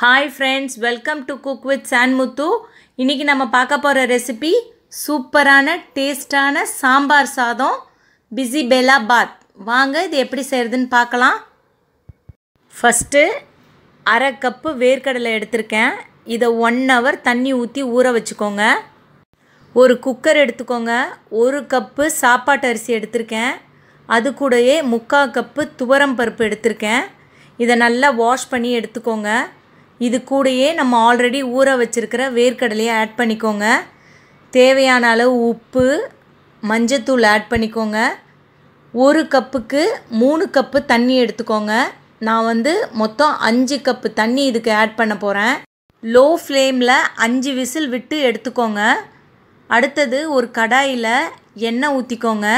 hi friends welcome to cook with Sanmuthu இன்றைக்கி நம்ம பார்க்க போகிற ரெசிபி சூப்பரான டேஸ்டான சாம்பார் சாதம் பிஸி பெலா பாத் வாங்க இது எப்படி செய்கிறதுன்னு பார்க்கலாம் ஃபஸ்ட்டு அரை கப்பு வேர்க்கடலை எடுத்திருக்கேன் இதை ஒன் ஹவர் தண்ணி ஊற்றி ஊற வச்சுக்கோங்க ஒரு குக்கர் எடுத்துக்கோங்க ஒரு கப்பு சாப்பாட்டு அரிசி எடுத்திருக்கேன் அது கூடயே முக்கால் கப்பு துவரம் பருப்பு எடுத்திருக்கேன் இதை நல்லா வாஷ் பண்ணி எடுத்துக்கோங்க இது கூடயே நம்ம ஆல்ரெடி ஊற வச்சுருக்கிற வேர்க்கடலையை ஆட் பண்ணிக்கோங்க தேவையான அளவு உப்பு மஞ்சத்தூள் ஆட் பண்ணிக்கோங்க ஒரு கப்புக்கு மூணு கப்பு தண்ணி எடுத்துக்கோங்க நான் வந்து மொத்தம் அஞ்சு கப்பு தண்ணி இதுக்கு ஆட் பண்ண போகிறேன் லோ ஃப்ளேமில் அஞ்சு விசில் விட்டு எடுத்துக்கோங்க அடுத்தது ஒரு கடாயில் எண்ணெய் ஊற்றிக்கோங்க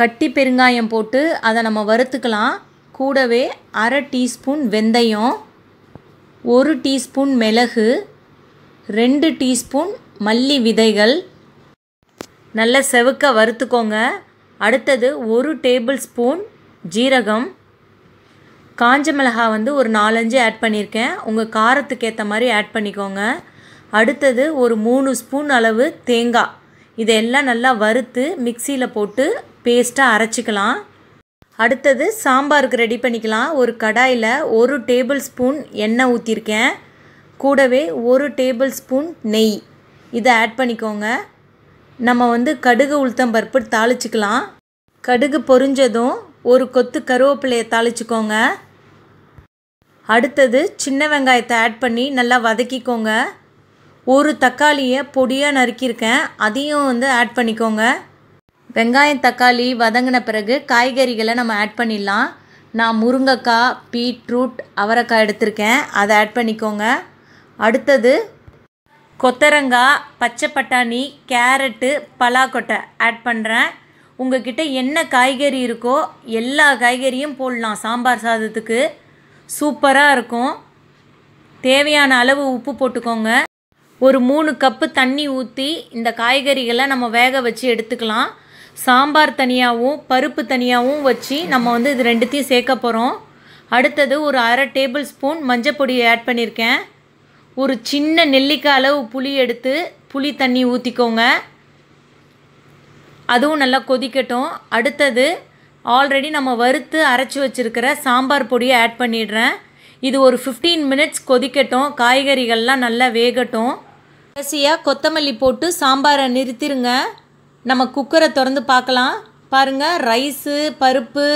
கட்டி பெருங்காயம் போட்டு அதை நம்ம வறுத்துக்கலாம் கூடவே அரை டீஸ்பூன் வெந்தயம் ஒரு டீஸ்பூன் மிளகு ரெண்டு டீஸ்பூன் மல்லி விதைகள் நல்லா செவுக்க வறுத்துக்கோங்க அடுத்தது ஒரு டேபிள் ஸ்பூன் ஜீரகம் காஞ்ச மிளகா வந்து ஒரு நாலஞ்சு ஆட் பண்ணியிருக்கேன் உங்கள் காரத்துக்கு ஏற்ற மாதிரி ஆட் பண்ணிக்கோங்க அடுத்தது ஒரு மூணு ஸ்பூன் அளவு தேங்காய் இதையெல்லாம் நல்லா வறுத்து மிக்சியில் போட்டு பேஸ்ட்டாக அரைச்சிக்கலாம் அடுத்தது சாம்பாருக்கு ரெடி பண்ணிக்கலாம் ஒரு கடாயில் ஒரு டேபிள் ஸ்பூன் எண்ணெய் ஊற்றிருக்கேன் கூடவே ஒரு டேபிள் ஸ்பூன் நெய் இதை ஆட் பண்ணிக்கோங்க நம்ம வந்து கடுகு உளுத்தம் பருப்பு தாளிச்சிக்கலாம் கடுகு பொரிஞ்சதும் ஒரு கொத்து கருவேப்பிலையை தாளிச்சிக்கோங்க அடுத்தது சின்ன வெங்காயத்தை ஆட் பண்ணி நல்லா வதக்கிக்கோங்க ஒரு தக்காளியை பொடியாக நறுக்கியிருக்கேன் அதையும் வந்து ஆட் பண்ணிக்கோங்க வெங்காயம் தக்காளி வதங்கின பிறகு காய்கறிகளை நம்ம ஆட் பண்ணிடலாம் நான் முருங்கைக்காய் பீட்ரூட் அவரைக்காய் எடுத்திருக்கேன் அதை ஆட் பண்ணிக்கோங்க அடுத்தது கொத்தரங்காய் பச்சை பட்டாணி கேரட்டு பலாக்கொட்டை ஆட் பண்ணுறேன் உங்ககிட்ட என்ன காய்கறி இருக்கோ எல்லா காய்கறியும் போடலாம் சாம்பார் சாதத்துக்கு சூப்பராக இருக்கும் தேவையான அளவு உப்பு போட்டுக்கோங்க ஒரு மூணு கப்பு தண்ணி ஊற்றி இந்த காய்கறிகளை நம்ம வேக வச்சு எடுத்துக்கலாம் சாம்பார் தனியாகவும் பருப்பு தனியாகவும் வச்சு நம்ம வந்து இது ரெண்டுத்தையும் சேர்க்க போகிறோம் அடுத்தது ஒரு அரை டேபிள் ஸ்பூன் மஞ்சள் பொடி ஆட் பண்ணியிருக்கேன் ஒரு சின்ன நெல்லிக்காய் அளவு புளி எடுத்து புளி தண்ணி ஊற்றிக்கோங்க அதுவும் நல்லா கொதிக்கட்டும் அடுத்தது ஆல்ரெடி நம்ம வறுத்து அரைச்சி வச்சுருக்கிற சாம்பார் பொடியை ஆட் பண்ணிடுறேன் இது ஒரு ஃபிஃப்டீன் மினிட்ஸ் கொதிக்கட்டும் காய்கறிகள்லாம் நல்லா வேகட்டும் கடைசியாக கொத்தமல்லி போட்டு சாம்பாரை நிறுத்திடுங்க நம்ம குக்கரை திறந்து பார்க்கலாம் பாருங்கள் ரைஸு பருப்பு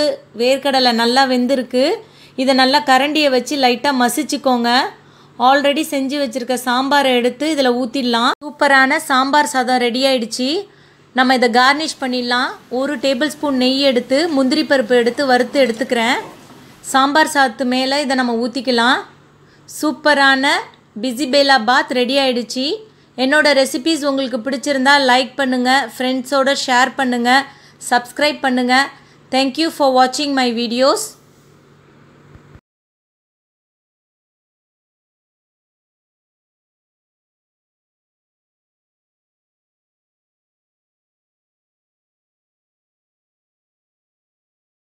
வேர்க்கடலை நல்லா வெந்திருக்கு இதை நல்லா கரண்டியை வச்சு லைட்டாக மசிச்சுக்கோங்க ஆல்ரெடி செஞ்சு வச்சுருக்க சாம்பாரை எடுத்து இதில் ஊற்றிடலாம் சூப்பரான சாம்பார் சாதம் ரெடி ஆயிடுச்சு நம்ம இதை கார்னிஷ் பண்ணிடலாம் ஒரு டேபிள் ஸ்பூன் நெய் எடுத்து முந்திரி பருப்பு எடுத்து வறுத்து எடுத்துக்கிறேன் சாம்பார் சாத்து மேலே இதை நம்ம ஊற்றிக்கலாம் சூப்பரான பிசிபேலா பாத் ரெடி ஆயிடுச்சு என்னோட ரெசிபீஸ் உங்களுக்கு பிடிச்சிருந்தா லைக் பண்ணுங்கள் ஃப்ரெண்ட்ஸோடு ஷேர் பண்ணுங்கள் சப்ஸ்கிரைப் பண்ணுங்கள் தேங்க்யூ ஃபார் வாட்சிங் மை வீடியோஸ்